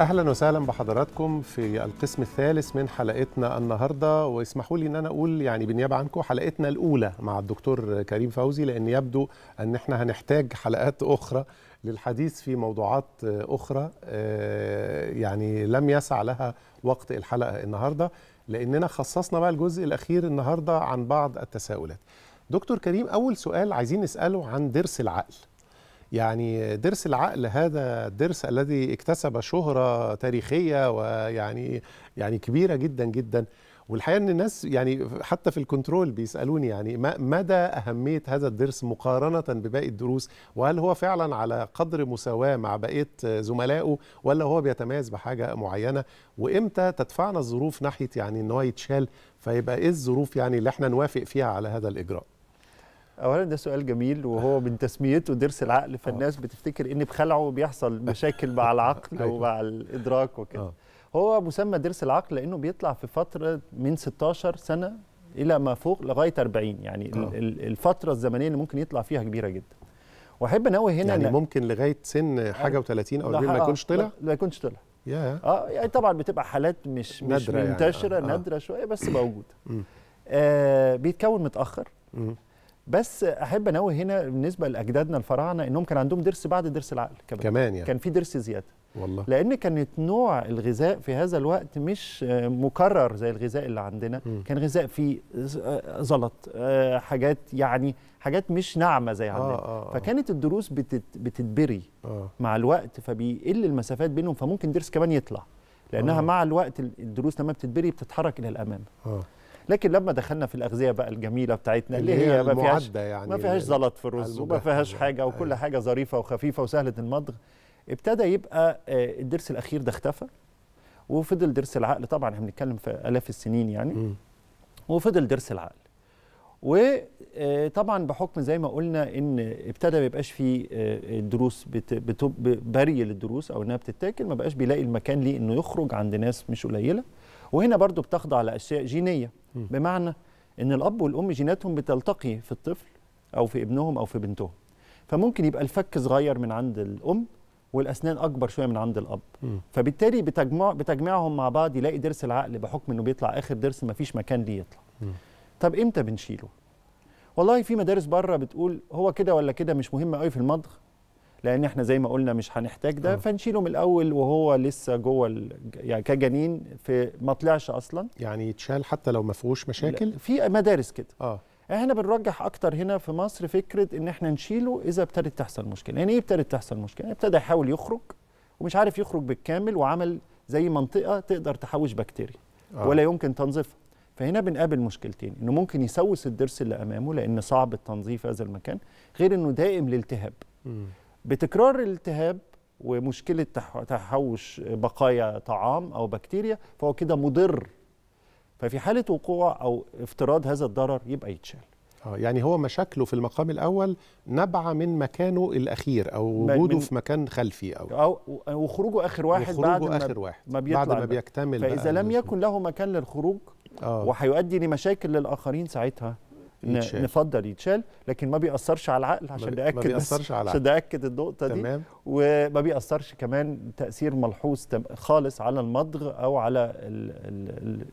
اهلا وسهلا بحضراتكم في القسم الثالث من حلقتنا النهارده واسمحوا لي ان انا اقول يعني بالنيابه عنكم حلقتنا الاولى مع الدكتور كريم فوزي لان يبدو ان احنا هنحتاج حلقات اخرى للحديث في موضوعات اخرى آه، يعني لم يسع لها وقت الحلقه النهارده لاننا خصصنا بقى الجزء الاخير النهارده عن بعض التساؤلات. دكتور كريم اول سؤال عايزين نساله عن ضرس العقل. يعني درس العقل هذا الدرس الذي اكتسب شهرة تاريخية ويعني يعني كبيرة جدا جدا والحقيقة أن الناس يعني حتى في الكنترول بيسألوني يعني مدى أهمية هذا الدرس مقارنة بباقي الدروس وهل هو فعلا على قدر مساواة مع بقية زملائه ولا هو بيتميز بحاجة معينة وإمتى تدفعنا الظروف ناحية يعني أن هو يتشال فيبقى إيه الظروف يعني اللي احنا نوافق فيها على هذا الإجراء اولا ده سؤال جميل وهو من تسميته ضرس العقل فالناس آه. بتفتكر ان بخلعه بيحصل مشاكل مع العقل أيوه. ومع الادراك وكده آه. هو مسمى ضرس العقل لانه بيطلع في فتره من 16 سنه الى ما فوق لغايه 40 يعني أوه. آه. الفتره الزمنيه اللي ممكن يطلع فيها كبيره جدا واحب انوه هنا يعني ممكن لغايه سن حاجه و30 او 40 ما يكونش طلع ما يكونش طلع yeah. اه يعني طبعا بتبقى حالات مش مش يعني. منتشره يعني. آه. نادره شويه بس موجوده آه بيتكون متاخر بس احب انوه هنا بالنسبه لاجدادنا الفراعنه انهم كان عندهم ضرس بعد ضرس العقل كمان, كمان يعني. كان في ضرس زياده والله لان كانت نوع الغذاء في هذا الوقت مش آه، مكرر زي الغذاء اللي عندنا م. كان غذاء فيه آه، زلط آه، حاجات يعني حاجات مش ناعمه زي عندنا آه آه فكانت الدروس بتت بتتبري آه مع الوقت فبيقل المسافات بينهم فممكن ضرس كمان يطلع لانها آه مع الوقت الدروس لما بتتبري بتتحرك الى الامام آه لكن لما دخلنا في الاغذيه بقى الجميله بتاعتنا اللي هي ما فيهاش يعني ما فيهاش زلط في الرز وما فيهاش حاجه وكل أيوة. حاجه ظريفه وخفيفه وسهله المضغ ابتدى يبقى آه، الدرس الاخير ده اختفى وفضل درس العقل طبعا احنا بنتكلم في الاف السنين يعني وفضل درس العقل وطبعا آه، بحكم زي ما قلنا ان ابتدى ما يبقاش في آه، الدروس بري للدروس او انها بتتاكل ما بقاش بيلاقي المكان ليه انه يخرج عند ناس مش قليله وهنا برضو بتخضع لأشياء جينية بمعنى أن الأب والأم جيناتهم بتلتقي في الطفل أو في ابنهم أو في بنتهم فممكن يبقى الفك صغير من عند الأم والاسنان اكبر شويه من عند الاب م. فبالتالي بتجمع بتجمعهم مع بعض يلاقي ضرس العقل بحكم انه بيطلع اخر ضرس فيش مكان ليه يطلع م. طب امتى بنشيله والله في مدارس بره بتقول هو كده ولا كده مش مهم قوي في المضغ لان احنا زي ما قلنا مش هنحتاج ده آه. فنشيله من الاول وهو لسه جوه يعني كجنين في ما طلعش اصلا يعني يتشال حتى لو ما فيهوش مشاكل في مدارس كده اه احنا بنرجح اكتر هنا في مصر فكره ان احنا نشيله اذا ابتدت تحصل مشكله يعني ايه ابتدت تحصل مشكله ابتدى يحاول يخرج ومش عارف يخرج بالكامل وعمل زي منطقه تقدر تحوش بكتيريا آه. ولا يمكن تنظيفها فهنا بنقابل مشكلتين انه ممكن يسوس الضرس اللي امامه لان صعب التنظيف هذا المكان غير انه دائم لالتهاب بتكرار الالتهاب ومشكله تحوش بقايا طعام او بكتيريا فهو كده مضر ففي حاله وقوع او افتراض هذا الضرر يبقى يتشال آه، يعني هو مشاكله في المقام الاول نبع من مكانه الاخير او وجوده في مكان خلفي او او وخروجه اخر واحد وخروجه بعد ما واحد ما بعد ما بيكتمل فاذا لم يكن له مكان للخروج آه. وهيؤدي لمشاكل للاخرين ساعتها يتشال. نفضل يتشال لكن ما بيأثرش على العقل عشان نأكد ما بيأثرش على العقل عشان نأكد النقطة دي تمام وما بيأثرش كمان تأثير ملحوظ خالص على المضغ أو على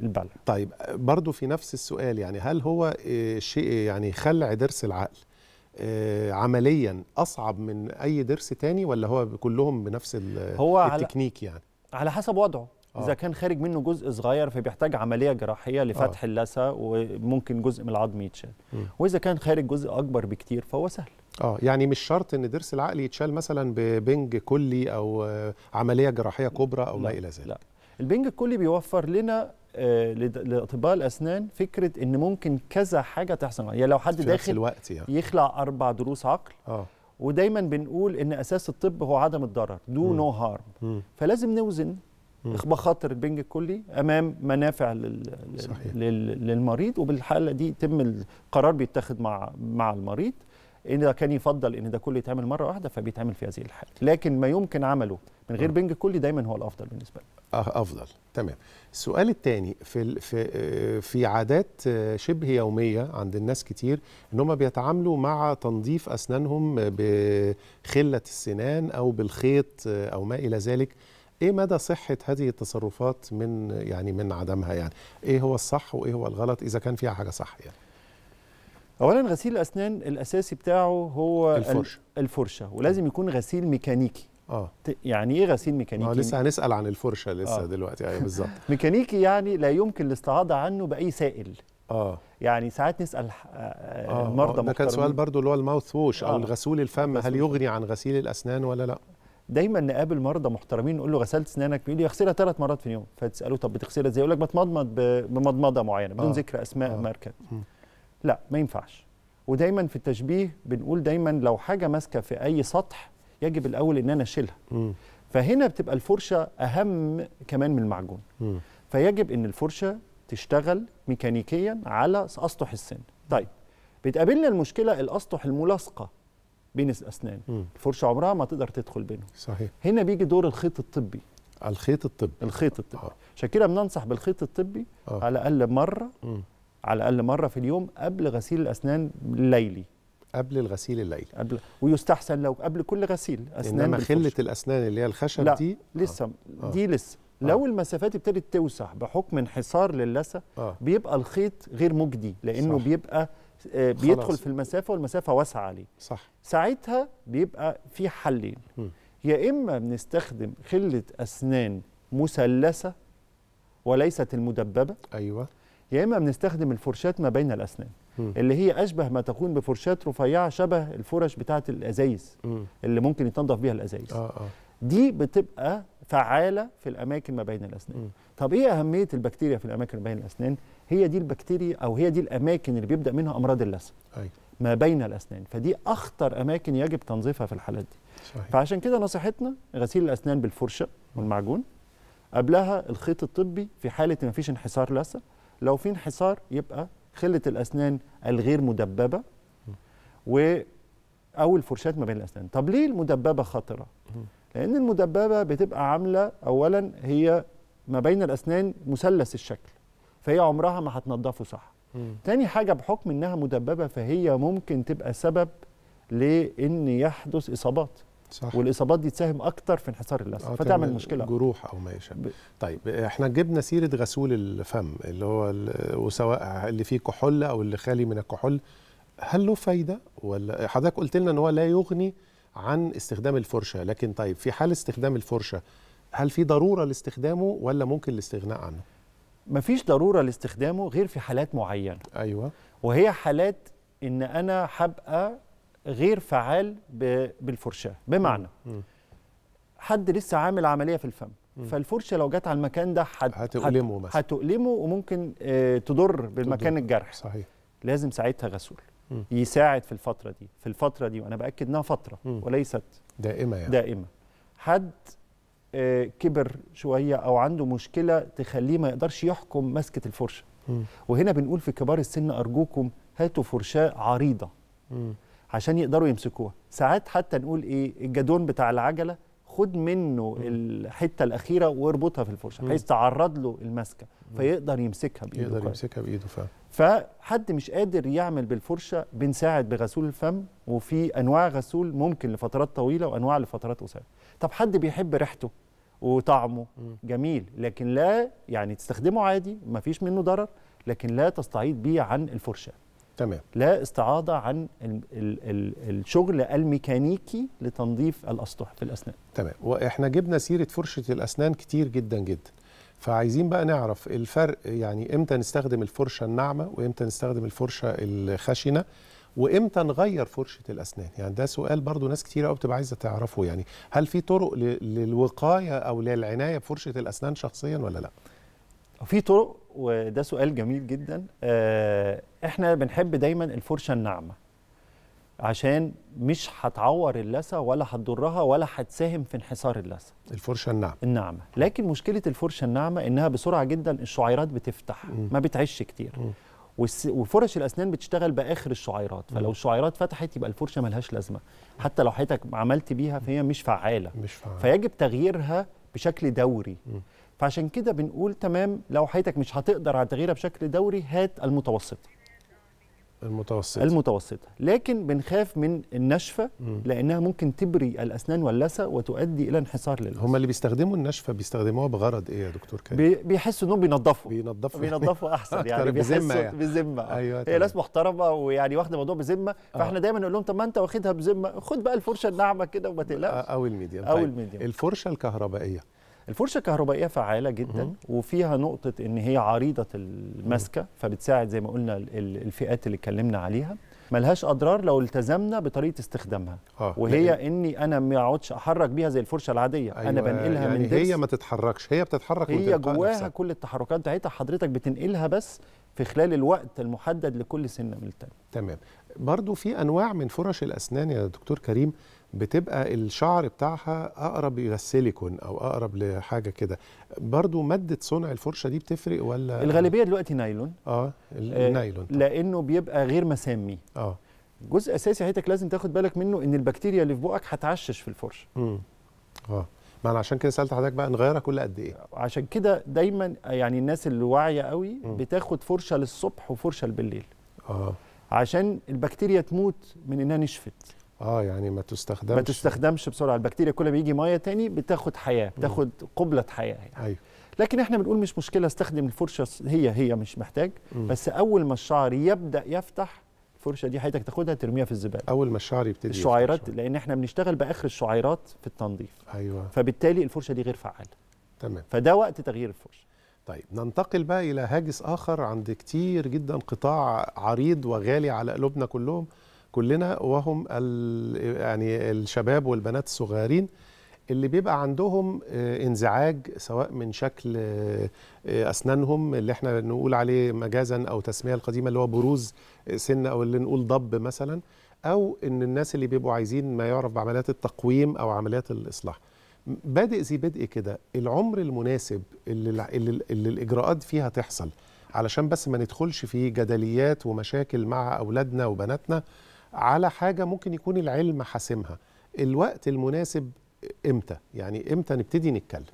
البلع طيب برضو في نفس السؤال يعني هل هو آه، شيء يعني خلع ضرس العقل آه، عمليا أصعب من أي ضرس تاني ولا هو كلهم بنفس هو التكنيك يعني؟ على حسب وضعه آه. اذا كان خارج منه جزء صغير فبيحتاج عمليه جراحيه لفتح آه. اللثه وممكن جزء من العظم يتشال واذا كان خارج جزء اكبر بكتير فهو سهل اه يعني مش شرط ان ضرس العقل يتشال مثلا ببنج كلي او عمليه جراحيه كبرى او ما الى ذلك لا البنج الكلي بيوفر لنا آه، لاطباء الاسنان فكره ان ممكن كذا حاجه تحصل يعني لو حد داخل الوقت يعني. يخلع اربع ضروس عقل اه ودايما بنقول ان اساس الطب هو عدم الضرر دو نو هارم فلازم نوزن مخاطر البنج الكلي امام منافع لل... لل... للمريض وبالحاله دي يتم القرار بيتاخد مع مع المريض ان كان يفضل ان ده كله يتعمل مره واحده فبيتعمل في هذه الحاله لكن ما يمكن عمله من غير بنج كلي دايما هو الافضل بالنسبه لي أه، افضل تمام السؤال الثاني في في آه، في عادات آه، شبه يوميه عند الناس كتير ان هم بيتعاملوا مع تنظيف اسنانهم بخله السنان او بالخيط او ما الى ذلك ايه مدى صحه هذه التصرفات من يعني من عدمها يعني ايه هو الصح وايه هو الغلط اذا كان فيها حاجه صح يعني اولا غسيل الاسنان الاساسي بتاعه هو الفرشه الفرشه ولازم يكون غسيل ميكانيكي اه يعني ايه غسيل ميكانيكي؟ اه لسه هنسال عن الفرشه لسه آه. دلوقتي ايوه بالظبط ميكانيكي يعني لا يمكن الاستعاضه عنه باي سائل اه يعني ساعات نسال آه المرضى آه،, آه ده كان سؤال برضو اللي هو الماوث ووش آه. او الغسول الفم هل يغني عن غسيل الاسنان ولا لا؟ دايما نقابل مرضى محترمين نقول له غسلت اسنانك بيقول لي اغسلها ثلاث مرات في اليوم فتساله طب بتغسلها ازاي يقول لك بتمضمض بمضمضه معينه بدون آه. ذكر اسماء آه. ماركه لا ما ينفعش ودايما في التشبيه بنقول دايما لو حاجه ماسكه في اي سطح يجب الاول ان انا اشيلها فهنا بتبقى الفرشه اهم كمان من المعجون م. فيجب ان الفرشه تشتغل ميكانيكيا على اسطح السن طيب بتقابلنا المشكله الاسطح الملاصقه بين الاسنان الفرشه عمرها ما تقدر تدخل بينهم صحيح هنا بيجي دور الخيط الطبي الخيط الطبي الخيط الطبي آه. عشان كده بننصح بالخيط الطبي آه. على الاقل مره م. على الاقل مره في اليوم قبل غسيل الاسنان الليلي قبل الغسيل الليلي قبل ويستحسن لو قبل كل غسيل اسنان انما خله الاسنان اللي هي الخشب لا. دي لسه آه. آه. دي لسه آه. لو المسافات ابتدت توسع بحكم انحصار للثه آه. بيبقى الخيط غير مجدي لانه صح. بيبقى آه، بيدخل خلاص. في المسافه والمسافه واسعه عليه صح ساعتها بيبقى في حلين يا اما بنستخدم خله اسنان مثلثه وليست المدببه ايوه يا اما بنستخدم الفرشات ما بين الاسنان م. اللي هي اشبه ما تكون بفرشات رفيعه شبه الفرش بتاعه الازايز م. اللي ممكن يتنضف بيها الازايز آه آه. دي بتبقى فعاله في الاماكن ما بين الاسنان م. طب ايه اهميه البكتيريا في الاماكن ما بين الاسنان هي دي البكتيريا او هي دي الاماكن اللي بيبدا منها امراض اللثه أيوة. ما بين الاسنان فدي اخطر اماكن يجب تنظيفها في الحالات دي صحيح. فعشان كده نصيحتنا غسيل الاسنان بالفرشه والمعجون قبلها الخيط الطبي في حاله ما فيش انحسار لثه لو في انحسار يبقى خله الاسنان الغير مدببه و او الفرشات ما بين الاسنان طب ليه المدببه خطره لان المدببه بتبقى عامله اولا هي ما بين الاسنان مثلث الشكل فهي عمرها ما هتنضفه صح مم. تاني حاجه بحكم انها مدببه فهي ممكن تبقى سبب لان يحدث اصابات صح. والاصابات دي تساهم اكتر في انحسار اللثه آه فتعمل مشكله جروح او ما يشابه ب... طيب احنا جبنا سيره غسول الفم اللي هو وسواء اللي فيه كحول او اللي خالي من الكحول هل له فايده ولا حضرتك قلت لنا ان هو لا يغني عن استخدام الفرشه لكن طيب في حال استخدام الفرشه هل في ضروره لاستخدامه ولا ممكن الاستغناء عنه مفيش ضروره لاستخدامه غير في حالات معينه ايوه وهي حالات ان انا هبقى غير فعال بالفرشاه بمعنى م. حد لسه عامل عمليه في الفم م. فالفرشه لو جت على المكان ده حد هتؤلمه مثلا هتؤلمه وممكن آه، تضر بالمكان تضر. الجرح صحيح لازم ساعتها غسول يساعد في الفتره دي في الفتره دي وانا باكد انها فتره وليست دائمه يعني. دائمه حد آه، كبر شويه او عنده مشكله تخليه ما يقدرش يحكم مسكه الفرشه وهنا بنقول في كبار السن ارجوكم هاتوا فرشاه عريضه عشان يقدروا يمسكوها ساعات حتى نقول ايه الجدون بتاع العجله خد منه م. الحته الاخيره واربطها في الفرشه بحيث تعرض له المسكه فيقدر يمسكها بايده يقدر يمسكها بايده فعلا فحد مش قادر يعمل بالفرشه بنساعد بغسول الفم وفي انواع غسول ممكن لفترات طويله وانواع لفترات قصيره طب حد بيحب ريحته وطعمه جميل لكن لا يعني تستخدمه عادي ما فيش منه ضرر لكن لا تستعيض بيه عن الفرشه تمام لا استعاضه عن الـ الـ الـ الشغل الميكانيكي لتنظيف الاسطح في الاسنان تمام واحنا جبنا سيره فرشه الاسنان كتير جدا جدا فعايزين بقى نعرف الفرق يعني امتى نستخدم الفرشه الناعمه وامتى نستخدم الفرشه الخشنه وامتى نغير فرشه الاسنان يعني ده سؤال برضو ناس كتير قوي بتبقى عايزه تعرفه يعني هل في طرق للوقايه او للعنايه بفرشه الاسنان شخصيا ولا لا في طرق وده سؤال جميل جدا آه، احنا بنحب دايما الفرشه الناعمه عشان مش هتعور اللثه ولا هتضرها ولا هتساهم في انحسار اللثه الفرشه الناعمه الناعمه لكن مشكله الفرشه الناعمه انها بسرعه جدا الشعيرات بتفتح م. ما بتعيش كتير م. وفرش الاسنان بتشتغل باخر الشعيرات فلو الشعيرات فتحت يبقى الفرشه ملهاش لازمه حتى لو حياتك عملت بيها فهي مش فعاله مش فعالة. فيجب تغييرها بشكل دوري فعشان كده بنقول تمام لو حياتك مش هتقدر على تغييرها بشكل دوري هات المتوسطه المتوسطة المتوسطة لكن بنخاف من النشفة مم. لأنها ممكن تبري الأسنان واللثة وتؤدي إلى انحسار للأسنان هم اللي بيستخدموا النشفة بيستخدموها بغرض إيه يا دكتور كريم؟ بيحسوا إنهم بينظفوا بينظفوا بينظفوا أحسن يعني بذمة يعني. بذمة أيوة هي ناس محترمة ويعني واخدة الموضوع بذمة آه. فإحنا آه. دايما نقول لهم طب ما أنت واخدها بذمة خد بقى الفرشة الناعمة كده وما تقلقش أو الميديم أو طيب، الميديم الفرشة الكهربائية الفرشه الكهربائيه فعاله جدا وفيها نقطه ان هي عريضه المسكه فبتساعد زي ما قلنا الفئات اللي اتكلمنا عليها ملهاش اضرار لو التزمنا بطريقه استخدامها آه. وهي لأ... اني انا ما اقعدش احرك بيها زي الفرشه العاديه أيوة انا بنقلها يعني من درس هي ما تتحركش هي بتتحرك هي جواها نفسها. كل التحركات بتاعتها حضرتك بتنقلها بس في خلال الوقت المحدد لكل سنه من التانية تمام برضو في انواع من فرش الاسنان يا دكتور كريم بتبقى الشعر بتاعها اقرب الى السيليكون او اقرب لحاجه كده برضو ماده صنع الفرشه دي بتفرق ولا الغالبيه دلوقتي نايلون اه, آه، النايلون طبعا. لانه بيبقى غير مسامي اه جزء اساسي حضرتك لازم تاخد بالك منه ان البكتيريا اللي في بقك هتعشش في الفرشه امم اه ما انا عشان كده سالت حضرتك بقى نغيرها كل قد ايه عشان كده دايما يعني الناس اللي واعيه قوي م. بتاخد فرشه للصبح وفرشه بالليل اه عشان البكتيريا تموت من انها نشفت اه يعني ما تستخدمش ما تستخدمش بسرعه البكتيريا كل ما بيجي ميه تاني بتاخد حياه بتاخد قبله حياه يعني. ايوه لكن احنا بنقول مش مشكله استخدم الفرشه هي هي مش محتاج مم. بس اول ما الشعر يبدا يفتح الفرشه دي حضرتك تاخدها ترميها في الزباله اول ما الشعر يبتدي الشعيرات لان احنا بنشتغل باخر الشعيرات في التنظيف ايوه فبالتالي الفرشه دي غير فعاله تمام فده وقت تغيير الفرشه طيب ننتقل بقى الى هاجس اخر عند كتير جدا قطاع عريض وغالي على قلوبنا كلهم كلنا وهم يعني الشباب والبنات الصغيرين اللي بيبقى عندهم آه، انزعاج سواء من شكل آه، اسنانهم اللي احنا نقول عليه مجازا او تسميه القديمه اللي هو بروز آه، سن او اللي نقول ضب مثلا او ان الناس اللي بيبقوا عايزين ما يعرف بعمليات التقويم او عمليات الاصلاح بادئ ذي بدء كده العمر المناسب اللي, اللي, اللي الاجراءات فيها تحصل علشان بس ما ندخلش في جدليات ومشاكل مع اولادنا وبناتنا على حاجه ممكن يكون العلم حاسمها الوقت المناسب امتى يعني امتى نبتدي نتكلم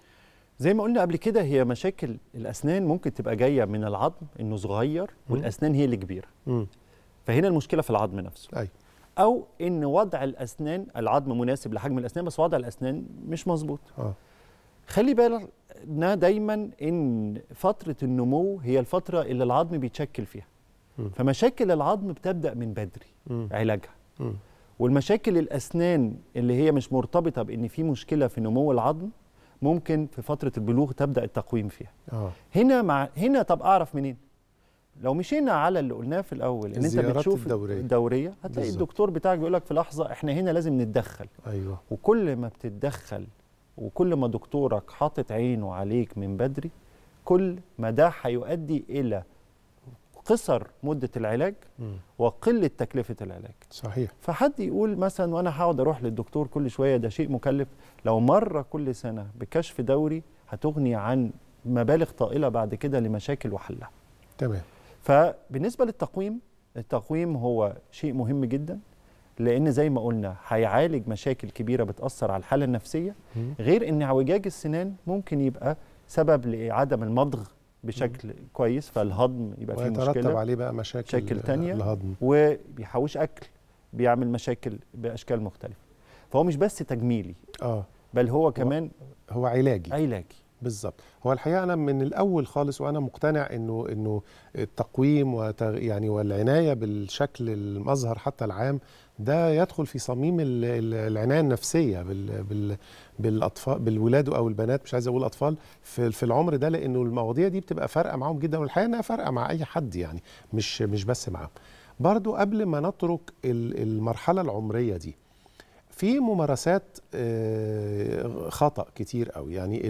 زي ما قلنا قبل كده هي مشاكل الاسنان ممكن تبقى جايه من العظم انه صغير والاسنان هي اللي كبيره فهنا المشكله في العظم نفسه أي. او ان وضع الاسنان العظم مناسب لحجم الاسنان بس وضع الاسنان مش مظبوط آه. خلي بالنا دايما ان فتره النمو هي الفتره اللي العظم بيتشكل فيها فمشاكل العظم بتبدا من بدري م. علاجها م. والمشاكل الاسنان اللي هي مش مرتبطه بان في مشكله في نمو العظم ممكن في فتره البلوغ تبدا التقويم فيها آه. هنا مع هنا طب اعرف منين لو مشينا على اللي قلناه في الاول ان انت بتشوف الدوريه, الدورية هتلاقي بالزبط. الدكتور بتاعك بيقول لك في لحظه احنا هنا لازم نتدخل ايوه وكل ما بتتدخل وكل ما دكتورك حاطط عينه عليك من بدري كل ما ده هيؤدي الى قصر مده العلاج وقله تكلفه العلاج صحيح فحد يقول مثلا وانا هقعد اروح للدكتور كل شويه ده شيء مكلف لو مره كل سنه بكشف دوري هتغني عن مبالغ طائله بعد كده لمشاكل وحلها تمام فبالنسبه للتقويم التقويم هو شيء مهم جدا لان زي ما قلنا هيعالج مشاكل كبيره بتاثر على الحاله النفسيه غير ان اعوجاج السنان ممكن يبقى سبب لعدم المضغ بشكل مم. كويس فالهضم يبقى فيه مشكله ويترتب عليه بقى مشاكل مشاكل تانية الهضم وبيحوش اكل بيعمل مشاكل باشكال مختلفه فهو مش بس تجميلي اه بل هو كمان هو, هو علاجي علاجي بالظبط هو الحقيقه انا من الاول خالص وانا مقتنع انه انه التقويم وتغ... يعني والعنايه بالشكل المظهر حتى العام ده يدخل في صميم العنايه النفسيه بال بالاطفال بالولاد او البنات مش عايز اقول اطفال في, في العمر ده لانه المواضيع دي بتبقى فارقه معاهم جدا والحقيقه انها فارقه مع اي حد يعني مش مش بس معاهم. برضو قبل ما نترك المرحله العمريه دي في ممارسات آه، خطا كتير قوي يعني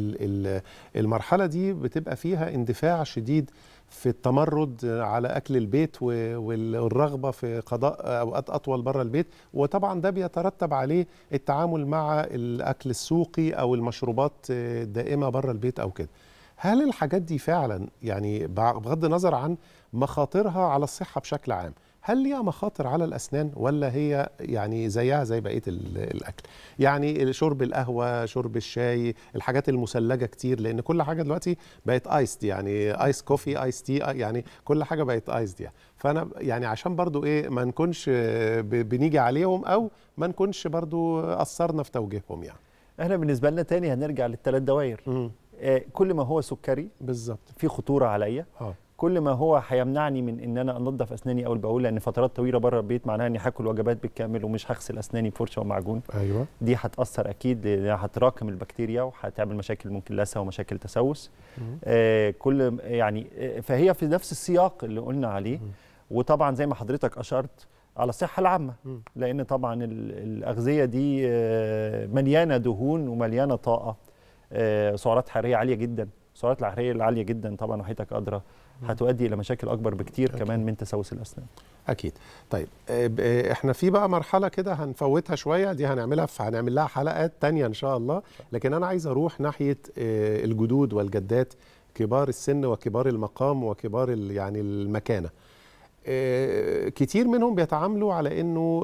المرحله دي بتبقى فيها اندفاع شديد في التمرد على اكل البيت والرغبه في قضاء اوقات اطول بره البيت وطبعا ده بيترتب عليه التعامل مع الاكل السوقي او المشروبات الدائمه بره البيت او كده هل الحاجات دي فعلا يعني بغض النظر عن مخاطرها على الصحه بشكل عام هل ليها مخاطر على الاسنان ولا هي يعني زيها زي بقيه الاكل يعني شرب القهوه شرب الشاي الحاجات المثلجه كتير لان كل حاجه دلوقتي بقت ايست يعني ايس كوفي ايس تي يعني كل حاجه بقت ايس دي يعني. فانا يعني عشان برضو ايه ما نكونش بنيجي عليهم او ما نكونش برضو اثرنا في توجيههم يعني احنا بالنسبه لنا تاني هنرجع للثلاث دوائر آه، كل ما هو سكري بالظبط في خطوره عليا آه. كل ما هو هيمنعني من ان انا انضف اسناني او البول لان فترات طويله بره البيت معناها اني هاكل وجبات بالكامل ومش هغسل اسناني بفرشه ومعجون ايوه دي هتاثر اكيد لانها هتراكم البكتيريا وهتعمل مشاكل ممكن لسه ومشاكل تسوس آه كل يعني آه، فهي في نفس السياق اللي قلنا عليه مم. وطبعا زي ما حضرتك اشرت على الصحه العامه مم. لان طبعا الاغذيه دي آه، مليانه دهون ومليانه طاقه آه، سعرات حراريه عاليه جدا السعرات الحراريه العاليه جدا طبعا وحياتك ادرى هتؤدي الى مشاكل اكبر بكتير أكيد. كمان من تسوس الاسنان اكيد طيب آه، آه، احنا في بقى مرحله كده هنفوتها شويه دي هنعملها في هنعمل لها حلقات تانية ان شاء الله لكن انا عايز اروح ناحيه آه، الجدود والجدات كبار السن وكبار المقام وكبار يعني المكانه كتير منهم بيتعاملوا على انه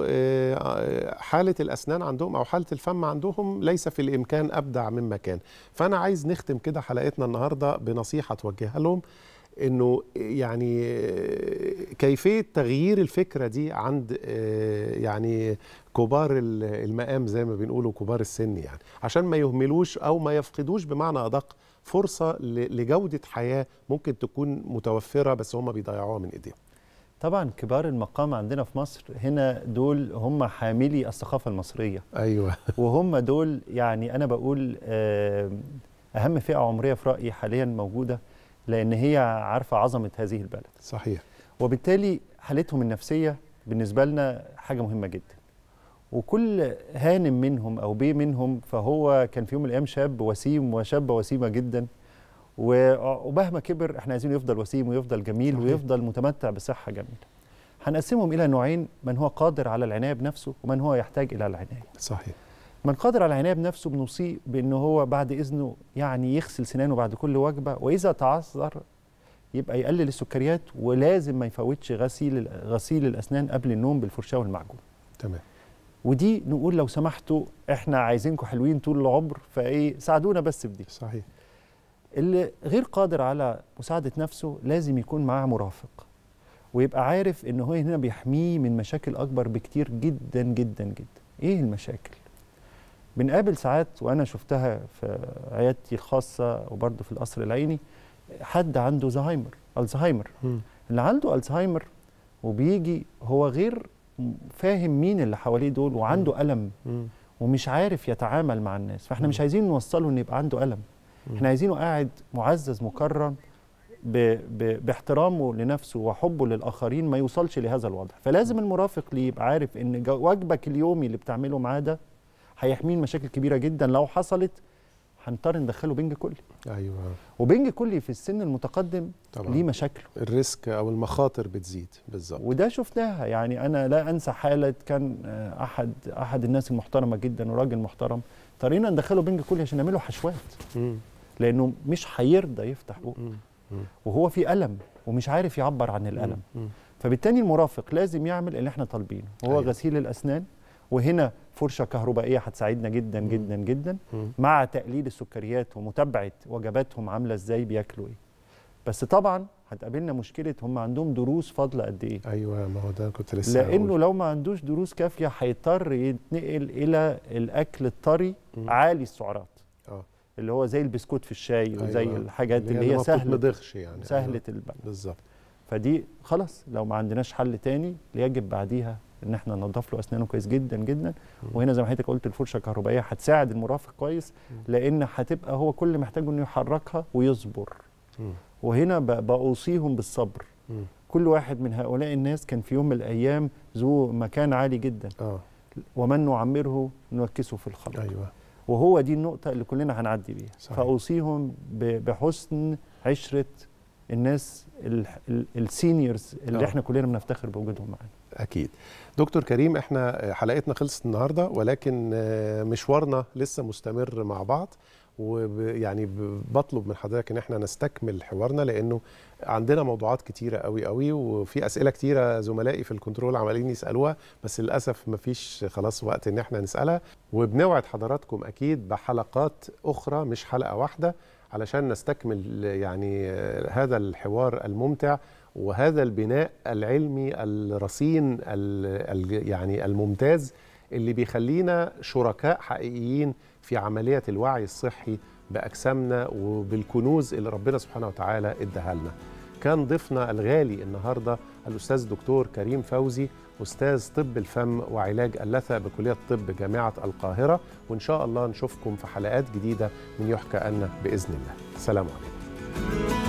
حاله الاسنان عندهم او حاله الفم عندهم ليس في الامكان ابدع مما كان فانا عايز نختم كده حلقتنا النهارده بنصيحه توجهها لهم انه يعني كيفيه تغيير الفكره دي عند آه، يعني كبار المقام زي ما بنقولوا كبار السن يعني عشان ما يهملوش او ما يفقدوش بمعنى ادق فرصه لجوده حياه ممكن تكون متوفره بس هم بيضيعوها من ايديهم طبعا كبار المقام عندنا في مصر هنا دول هم حاملي الثقافه المصريه ايوه وهم دول يعني انا بقول آه، اهم فئه عمريه في رايي حاليا موجوده لأن هي عارفة عظمة هذه البلد صحيح وبالتالي حالتهم النفسية بالنسبة لنا حاجة مهمة جدا وكل هانم منهم أو بيه منهم فهو كان في يوم من الأيام شاب وسيم وشابة وسيمة جدا ومهما كبر احنا عايزينه يفضل وسيم ويفضل جميل صحيح. ويفضل متمتع بصحة جميلة هنقسمهم إلى نوعين من هو قادر على العناية بنفسه ومن هو يحتاج إلى العناية صحيح من قدر على العنايه بنفسه بنوصيه بان هو بعد اذنه يعني يغسل سنانه بعد كل وجبه واذا تعذر يبقى يقلل السكريات ولازم ما يفوتش غسيل غسيل الاسنان قبل النوم بالفرشاه والمعجون تمام ودي نقول لو سمحتوا احنا عايزينكم حلوين طول العمر فايه ساعدونا بس بدي صحيح اللي غير قادر على مساعده نفسه لازم يكون معاه مرافق ويبقى عارف ان هو هنا بيحميه من مشاكل اكبر بكتير جدا جدا جدا ايه المشاكل بنقابل ساعات وانا شفتها في عيادتي الخاصه وبرده في القصر العيني حد عنده زهايمر الزهايمر اللي عنده الزهايمر وبيجي هو غير فاهم مين اللي حواليه دول وعنده م. الم م. ومش عارف يتعامل مع الناس فاحنا م. مش عايزين نوصله ان يبقى عنده الم احنا عايزينه قاعد معزز مكرم ب... ب... باحترامه لنفسه وحبه للاخرين ما يوصلش لهذا الوضع فلازم المرافق ليه يبقى عارف ان واجبك اليومي اللي بتعمله معاه ده هيحميه من مشاكل كبيره جدا لو حصلت هنضطر ندخله بنج كلي ايوه وبنج كلي في السن المتقدم طبعا ليه مشاكله الريسك او المخاطر بتزيد بالظبط وده شفناها يعني انا لا انسى حاله كان آه، احد احد الناس المحترمه جدا وراجل محترم اضطرينا ندخله بنج كلي عشان نعمله حشوات مم. لانه مش هيرضى يفتح بقه وهو في الم ومش عارف يعبر عن الالم فبالتالي المرافق لازم يعمل اللي احنا طالبينه هو أيوة. غسيل الاسنان وهنا فرشه كهربائيه هتساعدنا جدا جدا جدا مع تقليل السكريات ومتابعه وجباتهم عامله ازاي بياكلوا ايه بس طبعا هتقابلنا مشكله هم عندهم دروس فاضله قد ايه ايوه ما هو ده كنت لسه لانه أقول. لو ما عندوش دروس كافيه هيضطر يتنقل الى الاكل الطري مم. عالي السعرات اه اللي هو زي البسكوت في الشاي أيوة. وزي الحاجات اللي, اللي هي يعني سهله يعني أيوة. سهله أيوة. البلد بالظبط فدي خلاص لو ما عندناش حل تاني يجب بعديها ان احنا ننظف له اسنانه كويس جدا جدا وهنا زي ما حضرتك قلت الفرشه الكهربائيه هتساعد المرافق كويس لان هتبقى هو كل محتاجه انه يحركها ويصبر وهنا بأوصيهم بالصبر كل واحد من هؤلاء الناس كان في يوم من الايام ذو مكان عالي جدا آه. ومن نعمره نوكسه في الخلق أيوة. وهو دي النقطة اللي كلنا هنعدي بيها صحيح. فأوصيهم بحسن عشرة الناس السينيورز اللي آه. احنا كلنا بنفتخر بوجودهم معانا اكيد دكتور كريم احنا حلقتنا خلصت النهارده ولكن آه، مشوارنا لسه مستمر مع بعض ويعني بطلب من حضرتك ان احنا نستكمل حوارنا لانه عندنا موضوعات كتيره قوي قوي وفي اسئله كتيره زملائي في الكنترول عمالين يسالوها بس للاسف مفيش خلاص وقت ان احنا نسالها وبنوعد حضراتكم اكيد بحلقات اخرى مش حلقه واحده علشان نستكمل يعني آه، هذا الحوار الممتع وهذا البناء العلمي الرصين يعني الممتاز اللي بيخلينا شركاء حقيقيين في عملية الوعي الصحي بأجسامنا وبالكنوز اللي ربنا سبحانه وتعالى ادها لنا كان ضيفنا الغالي النهارده الاستاذ دكتور كريم فوزي استاذ طب الفم وعلاج اللثه بكليه الطب جامعه القاهره وان شاء الله نشوفكم في حلقات جديده من يحكى عنا باذن الله سلام عليكم